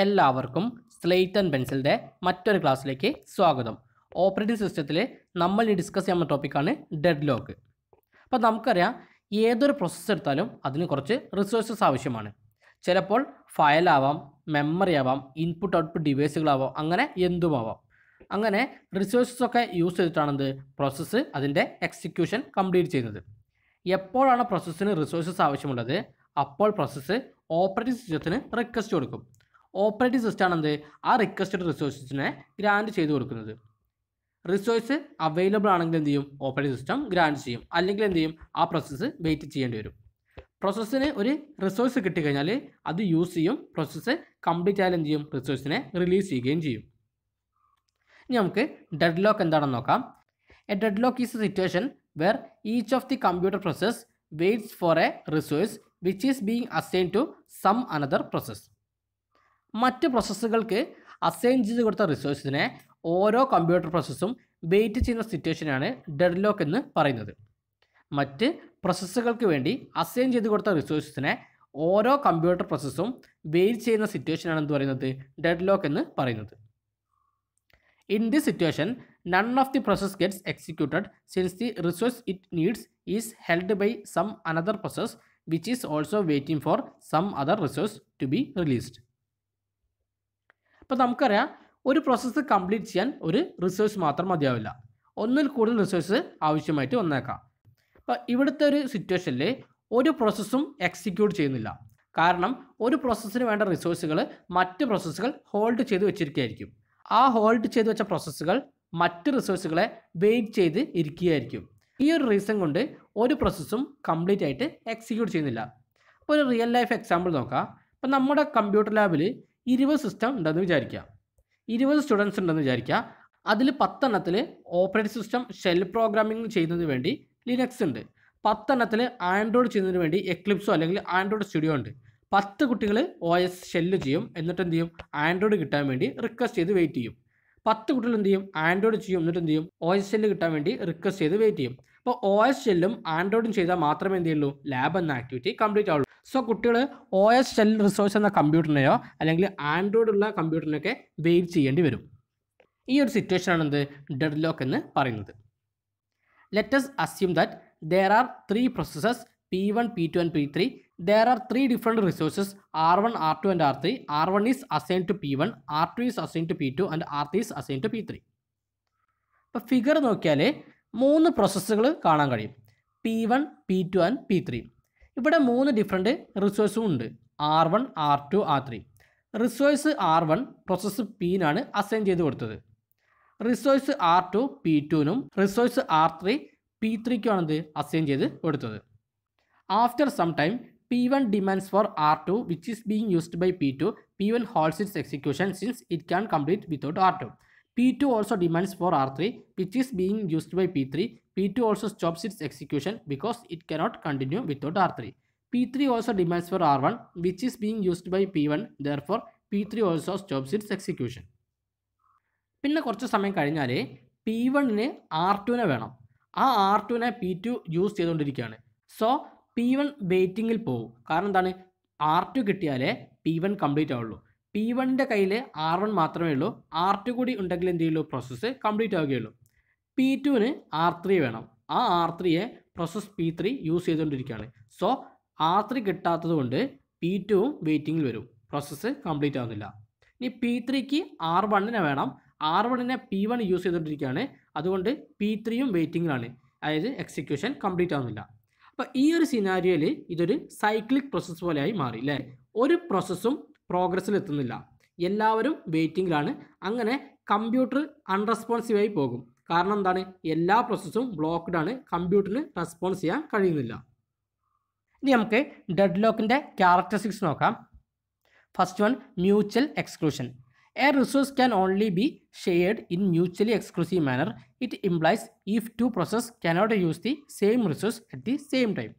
എല്ലാവർക്കും slate and പെൻസിലിൻ്റെ മറ്റൊരു ക്ലാസ്സിലേക്ക് സ്വാഗതം ഓപ്പറേറ്റിംഗ് സിസ്റ്റത്തിൽ നമ്മൾ ഈ ഡിസ്കസ് ചെയ്യാൻ ടോപ്പിക്കാണ് ഡെഡ് ലോക്ക് അപ്പോൾ നമുക്കറിയാം ഏതൊരു പ്രോസസ്സ് എടുത്താലും അതിന് കുറച്ച് റിസോഴ്സസ് ആവശ്യമാണ് ചിലപ്പോൾ ഫയലാവാം മെമ്മറി ആവാം ഇൻപുട്ട് ഔട്ട്പുട്ട് ഡിവൈസുകളാവാം അങ്ങനെ എന്തുമാവാം അങ്ങനെ റിസോഴ്സസ് ഒക്കെ യൂസ് ചെയ്തിട്ടാണെന്ത് പ്രോസസ്സ് അതിൻ്റെ എക്സിക്യൂഷൻ കംപ്ലീറ്റ് ചെയ്യുന്നത് എപ്പോഴാണ് പ്രോസസ്സിന് റിസോഴ്സസ് ആവശ്യമുള്ളത് അപ്പോൾ പ്രോസസ്സ് ഓപ്പറേറ്റിംഗ് സിസ്റ്റത്തിന് റിക്വസ്റ്റ് കൊടുക്കും ഓപ്പറേറ്റിംഗ് സിസ്റ്റമാണ് എന്ത് ആ റിക്വസ്റ്റഡ് റിസോഴ്സസിനെ ഗ്രാൻഡ് ചെയ്ത് കൊടുക്കുന്നത് റിസോഴ്സ് അവൈലബിൾ ആണെങ്കിൽ എന്ത് ചെയ്യും ഓപ്പറേറ്റിംഗ് സിസ്റ്റം ഗ്രാൻഡ് ചെയ്യും അല്ലെങ്കിൽ എന്ത് ചെയ്യും ആ പ്രോസസ്സ് വെയിറ്റ് ചെയ്യേണ്ടി വരും പ്രോസസ്സിന് ഒരു റിസോഴ്സ് കിട്ടിക്കഴിഞ്ഞാൽ അത് യൂസ് ചെയ്യും പ്രോസസ്സ് കംപ്ലീറ്റ് ആയാലും എന്ത് ചെയ്യും റിസോഴ്സിനെ റിലീസ് ചെയ്യുകയും ചെയ്യും ഇനി നമുക്ക് ഡെഡ് ലോക്ക് എന്താണെന്ന് നോക്കാം a deadlock is a situation where each of the computer process waits for a resource which is being assign to some another process മറ്റ് പ്രോസസ്സുകൾക്ക് അസൈൻ ചെയ്ത് കൊടുത്ത റിസോഴ്സിനെ ഓരോ കമ്പ്യൂട്ടർ പ്രോസസ്സും വെയിറ്റ് ചെയ്യുന്ന സിറ്റുവേഷനാണ് ഡെഡ് ലോക്ക് എന്ന് പറയുന്നത് മറ്റ് പ്രോസസ്സുകൾക്ക് വേണ്ടി അസൈൻ ചെയ്ത് കൊടുത്ത റിസോഴ്സസിനെ ഓരോ കമ്പ്യൂട്ടർ പ്രോസസ്സും വെയിറ്റ് ചെയ്യുന്ന സിറ്റുവേഷനാണ് എന്ന് പറയുന്നത് ഡെഡ് ലോക്ക് എന്ന് പറയുന്നത് in the situation none of the process gets executed since the resource it needs is held by some another process which is also waiting for some other resource to be released അപ്പോൾ നമുക്കറിയാം ഒരു process complete ചെയ്യാൻ ഒരു resource മാത്രം മതിയാവില്ല ഒന്നിൽ കൂടുതൽ resource ആവശ്യമായിട്ട് വന്നേക്കാം അപ്പോൾ ഇവിടുത്തെ ഒരു സിറ്റുവേഷനിൽ ഒരു പ്രോസസ്സും എക്സിക്യൂട്ട് ചെയ്യുന്നില്ല കാരണം ഒരു പ്രോസസ്സിന് വേണ്ട റിസോഴ്സുകൾ മറ്റ് പ്രോസസ്സുകൾ ഹോൾഡ് ചെയ്ത് വെച്ചിരിക്കുകയായിരിക്കും ആ ഹോൾഡ് ചെയ്ത് വെച്ച പ്രോസസ്സുകൾ മറ്റ് റിസോഴ്സുകളെ വെയിറ്റ് ചെയ്ത് ഇരിക്കുകയായിരിക്കും ഈ ഒരു റീസൺ കൊണ്ട് ഒരു പ്രോസസ്സും കംപ്ലീറ്റ് ആയിട്ട് എക്സിക്യൂട്ട് ചെയ്യുന്നില്ല അപ്പോൾ ഒരു റിയൽ ലൈഫ് എക്സാമ്പിൾ നോക്കാം അപ്പോൾ നമ്മുടെ കമ്പ്യൂട്ടർ ലാബിൽ ഇരുപത് സിസ്റ്റം ഉണ്ടെന്ന് വിചാരിക്കുക ഇരുപത് സ്റ്റുഡൻസ് ഉണ്ടെന്ന് വിചാരിക്കുക അതിൽ പത്തെണ്ണത്തിൽ ഓപ്പറേറ്റിംഗ് സിസ്റ്റം ഷെൽ പ്രോഗ്രാമിംഗ് ചെയ്യുന്നതിന് വേണ്ടി ലിനക്സ് ഉണ്ട് പത്തെണ്ണത്തിൽ ആൻഡ്രോയിഡ് ചെയ്യുന്നതിന് വേണ്ടി എക്ലിപ്സോ അല്ലെങ്കിൽ ആൻഡ്രോയിഡ് സ്റ്റുഡിയോ ഉണ്ട് പത്ത് കുട്ടികൾ ഒ എസ് ഷെല്ല് ചെയ്യും എന്നിട്ട് എന്ത് ചെയ്യും ആൻഡ്രോയിഡ് കിട്ടാൻ വേണ്ടി റിക്വസ്റ്റ് ചെയ്ത് വെയിറ്റ് ചെയ്യും പത്ത് കുട്ടികൾ എന്ത് ചെയ്യും ആൻഡ്രോയിഡ് ചെയ്യും എന്നിട്ട് എന്ത് ചെയ്യും ഒ എസ് ഷെല്ല് കിട്ടാൻ വേണ്ടി റിക്വസ്റ്റ് ചെയ്ത് വെയിറ്റ് ചെയ്യും അപ്പോൾ ഒ എസ് ഷെല്ലും ആൻഡ്രോയിഡും ചെയ്താൽ മാത്രമേ എന്ത് ചെയ്യുള്ളൂ ലാബ് എന്ന ആക്ടിവിറ്റി കംപ്ലീറ്റ് ആവുള്ളൂ സോ കുട്ടികൾ ഒ എസ് ഷെൽ റിസോഴ്സ് എന്ന കമ്പ്യൂട്ടറിനെയോ അല്ലെങ്കിൽ ആൻഡ്രോയിഡുള്ള കമ്പ്യൂട്ടറിനൊക്കെ വെയിറ്റ് ചെയ്യേണ്ടി വരും ഈ ഒരു സിറ്റുവേഷൻ ആണ് എന്ത് ഡെഡ് ലോക്ക് എന്ന് പറയുന്നത് let's assume that there are three processes P one P two and P three there are three different resources R one R two and R three R one is assign to P one R two is assign to P two and R three is assign to P three അപ്പോൾ figure നോക്കിയാൽ മൂന്ന് പ്രോസസ്സുകൾ കാണാൻ കഴിയും P one P two and P three ഇവിടെ മൂന്ന് different റിസോഴ്സും ഉണ്ട് R one R two R three resource R one process പിന്നാണ് അസൈൻ ചെയ്ത് കൊടുത്തത് റിസോഴ്സ് ആർ ടു പി ടുവിനും റിസോഴ്സ് ആർ ത്രീ പി ത്രീക്കുമാണ് ഇത് അസൈൻ ചെയ്ത് കൊടുത്തത് after some time P one demands for R two which is being used by P two P one holds its execution since it can complete without R two P2 also demands for R3 which is being used by P3. P2 also stops its execution because it cannot continue without R3. P3 also demands for R1 which is being used by P1 therefore P3 also stops its execution. പിന്നെ കുറച്ച് സമയം കഴിഞ്ഞാൽ P വണ്ണിന് R ടുവിനെ വേണം ആ R ടുവിനെ P two use ചെയ്തുകൊണ്ടിരിക്കുകയാണ് സോ പി വൺ വെയിറ്റിങ്ങിൽ പോകും കാരണം എന്താണ് ആർ ടു കിട്ടിയാലേ പി വൺ കംപ്ലീറ്റ് ആവുള്ളൂ പി വണ്ണിൻ്റെ കയ്യിൽ ആർ വൺ മാത്രമേ ഉള്ളൂ ആർ ടു കൂടി ഉണ്ടെങ്കിൽ എന്ത് ചെയ്യുള്ളൂ പ്രോസസ്സ് കംപ്ലീറ്റ് ആവുകയുള്ളൂ പി ടുവിന് ആർ ത്രീ വേണം ആ ആർ ത്രീയെ പ്രോസസ് പി ത്രീ യൂസ് ചെയ്തുകൊണ്ടിരിക്കുകയാണ് സോ ആർ ത്രീ കിട്ടാത്തത് കൊണ്ട് പി ടുവും വെയിറ്റിങ്ങിൽ വരും പ്രോസസ്സ് കംപ്ലീറ്റ് ആവുന്നില്ല ഇനി പി ത്രീക്ക് ആർ വണ്ണിനെ വേണം ആർ വണ്ണിനെ പി വൺ യൂസ് ചെയ്തുകൊണ്ടിരിക്കുകയാണ് അതുകൊണ്ട് പി ത്രീയും വെയിറ്റിങ്ങിലാണ് അതായത് എക്സിക്യൂഷൻ കംപ്ലീറ്റ് ആവുന്നില്ല അപ്പോൾ ഈ ഒരു സിനാരിയോയിൽ ഇതൊരു സൈക്ലിക് പ്രോസസ്സ് പോലെയായി മാറി അല്ലേ ഒരു പ്രോസസ്സും പ്രോഗ്രസ്സിലെത്തുന്നില്ല എല്ലാവരും വെയിറ്റിംഗിലാണ് അങ്ങനെ കമ്പ്യൂട്ടർ അൺറെസ്പോൺസീവായി പോകും കാരണം എന്താണ് എല്ലാ പ്രോസസ്സും ബ്ലോക്ക്ഡ് ആണ് കമ്പ്യൂട്ടറിന് റെസ്പോൺസ് ചെയ്യാൻ കഴിയുന്നില്ല ഇനി നമുക്ക് ഡെഡ് ലോക്കിൻ്റെ ക്യാരക്ടറിസ്റ്റിക്സ് നോക്കാം first one mutual exclusion a resource can only be shared in mutually exclusive manner it implies if two process cannot use the same resource at the same time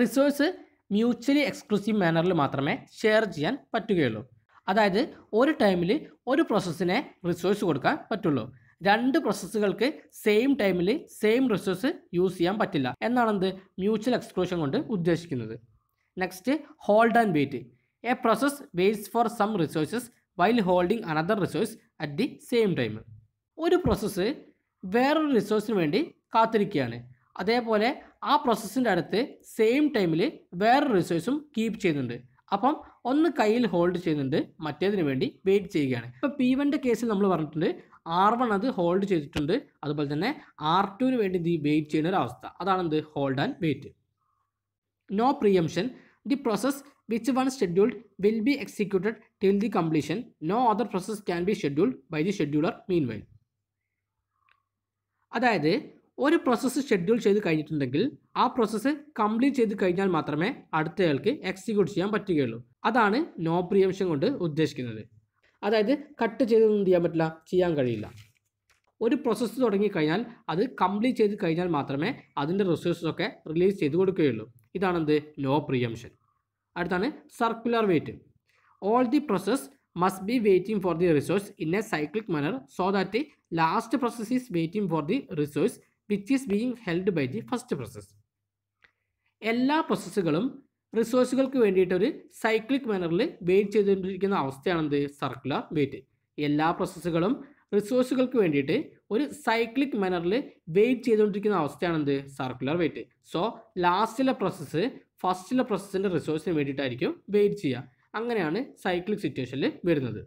resource mutually exclusive മാനറിൽ മാത്രമേ share ചെയ്യാൻ പറ്റുകയുള്ളൂ അതായത് ഒരു ടൈമിൽ ഒരു പ്രോസസ്സിനെ resource കൊടുക്കാൻ പറ്റുള്ളൂ രണ്ട് പ്രോസസ്സുകൾക്ക് സെയിം ടൈമിൽ സെയിം റിസോഴ്സ് യൂസ് ചെയ്യാൻ പറ്റില്ല എന്നാണെന്ത് മ്യൂച്വൽ എക്സ്ക്ലൂഷൻ കൊണ്ട് ഉദ്ദേശിക്കുന്നത് next hold and wait a process waits for some resources while holding another resource at the same time ഒരു പ്രോസസ്സ് വേറൊരു റിസോഴ്സിന് വേണ്ടി കാത്തിരിക്കുകയാണ് അതേപോലെ ആ പ്രോസസ്സിൻ്റെ അടുത്ത് സെയിം ടൈമിൽ വേറെ റിസോഴ്സും കീപ്പ് ചെയ്യുന്നുണ്ട് അപ്പം ഒന്ന് കയ്യിൽ ഹോൾഡ് ചെയ്യുന്നുണ്ട് മറ്റേതിന് വേണ്ടി വെയിറ്റ് ചെയ്യുകയാണ് ഇപ്പോൾ പി വൻ്റെ കേസിൽ നമ്മൾ പറഞ്ഞിട്ടുണ്ട് ആർ വൺ അത് ഹോൾഡ് ചെയ്തിട്ടുണ്ട് അതുപോലെ തന്നെ ആർ ടുവിന് വേണ്ടി ഇത് വെയിറ്റ് ചെയ്യുന്ന ഒരു അവസ്ഥ അതാണ് എന്ത് hold and wait no preemption the process which one scheduled will be executed till the completion no other process can be scheduled by the scheduler meanwhile അതായത് ഒരു പ്രോസസ്സ് ഷെഡ്യൂൾ ചെയ്ത് കഴിഞ്ഞിട്ടുണ്ടെങ്കിൽ ആ പ്രോസസ്സ് കംപ്ലീറ്റ് ചെയ്ത് കഴിഞ്ഞാൽ മാത്രമേ അടുത്തയാൾക്ക് execute ചെയ്യാൻ പറ്റുകയുള്ളൂ അതാണ് നോ പ്രിയംഷൻ കൊണ്ട് ഉദ്ദേശിക്കുന്നത് അതായത് കട്ട് ചെയ്തൊന്നും ചെയ്യാൻ പറ്റില്ല ചെയ്യാൻ കഴിയില്ല ഒരു പ്രോസസ്സ് തുടങ്ങിക്കഴിഞ്ഞാൽ അത് കംപ്ലീറ്റ് ചെയ്ത് കഴിഞ്ഞാൽ മാത്രമേ അതിൻ്റെ ഒക്കെ റിലീസ് ചെയ്ത് കൊടുക്കുകയുള്ളൂ ഇതാണെന്ത് നോ പ്രിയംഷൻ അടുത്താണ് circular wait all the process must be waiting for the resource in a cyclic manner so that the last process is waiting for the resource which is being held by the first process എല്ലാ പ്രോസസ്സുകളും റിസോഴ്സുകൾക്ക് വേണ്ടിയിട്ട് ഒരു cyclic മാനറിൽ wait ചെയ്തുകൊണ്ടിരിക്കുന്ന അവസ്ഥയാണെന്ത് circular wait എല്ലാ പ്രോസസ്സുകളും റിസോഴ്സുകൾക്ക് വേണ്ടിയിട്ട് ഒരു സൈക്ലിക് മാനറിൽ വെയിറ്റ് ചെയ്തുകൊണ്ടിരിക്കുന്ന അവസ്ഥയാണെന്ത് സർക്കുലർ വെയിറ്റ് സോ ലാസ്റ്റിലെ പ്രോസസ്സ് ഫസ്റ്റിലെ പ്രോസസ്സിൻ്റെ റിസോഴ്സിന് വേണ്ടിയിട്ടായിരിക്കും വെയിറ്റ് ചെയ്യുക അങ്ങനെയാണ് സൈക്ലിക് സിറ്റുവേഷനിൽ വരുന്നത്